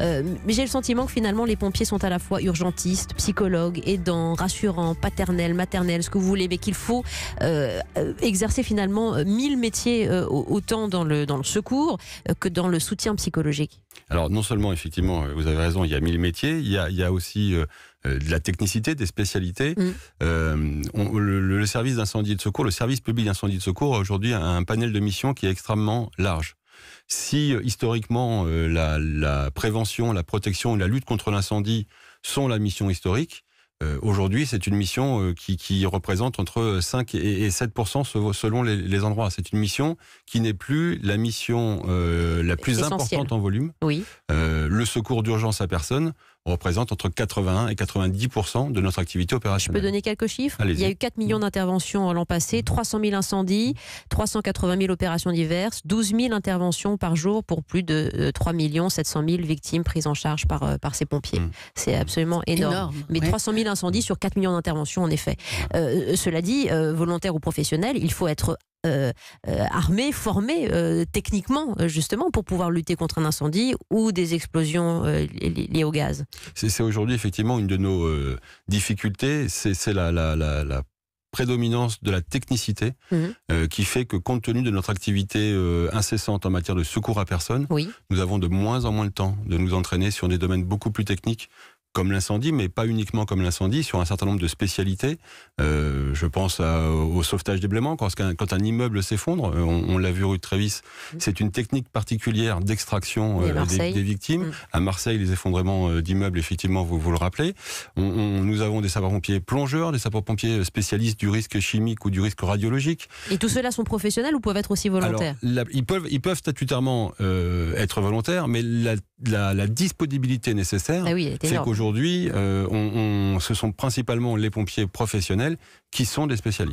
Euh, mais j'ai le sentiment que finalement, les pompiers sont à la fois urgentistes, psychologues, aidants, rassurants, paternels, maternels, ce que vous voulez, mais qu'il faut euh, exercer finalement euh, mille métiers autant dans le, secours que dans le soutien psychologique. Alors non seulement, effectivement, vous avez raison, il y a mille métiers, il y a, aussi de la technicité, des spécialités. Mm. le, service d'incendie de secours, le service public d'incendie de secours, aujourd'hui, a un panel de missions qui est extrêmement large. Si euh, historiquement euh, la, prévention, la protection et la lutte contre l'incendie sont la mission historique, euh, aujourd'hui c'est une mission qui, représente entre 5 et 7 selon les, endroits. C'est une mission qui n'est plus la mission la plus importante en volume. Oui. le secours d'urgence à personne représente entre 80 et 90% de notre activité opérationnelle. Je peux donner quelques chiffres Il y a eu 4 millions d'interventions l'an passé, 300 000 incendies, 380 000 opérations diverses, 12 000 interventions par jour pour plus de 3 700 000 victimes prises en charge par, euh, par ces pompiers. Mmh. C'est absolument énorme. Mais 300 000 incendies sur 4 millions d'interventions, en effet. Euh, euh, cela dit, volontaires volontaire ou professionnel, il faut être euh, euh, armés, formés euh, techniquement, justement, pour pouvoir lutter contre un incendie ou des explosions liées au gaz. C'est aujourd'hui effectivement une de nos difficultés, c'est la, prédominance de la technicité mmh. qui fait que compte tenu de notre activité incessante en matière de secours à personne, nous avons de moins en moins le temps de nous entraîner sur des domaines beaucoup plus techniques comme l'incendie, mais pas uniquement comme l'incendie, sur un certain nombre de spécialités. Euh, je pense au sauvetage des bléments. Quand, quand un immeuble s'effondre, euh, on, l'a vu rue Trévis, mm. c'est une technique particulière d'extraction des, euh, victimes. Mm. À Marseille, les effondrements d'immeubles, effectivement, vous, vous le rappelez. nous avons des sapeurs-pompiers plongeurs, des sapeurs-pompiers spécialistes du risque chimique ou du risque radiologique. Et tous ceux-là sont professionnels ou peuvent être aussi volontaires ils, peuvent, ils statutairement être volontaires, mais la la, disponibilité nécessaire, ah c'est qu'aujourd'hui, euh, on, ce sont principalement les pompiers professionnels qui sont des spécialistes.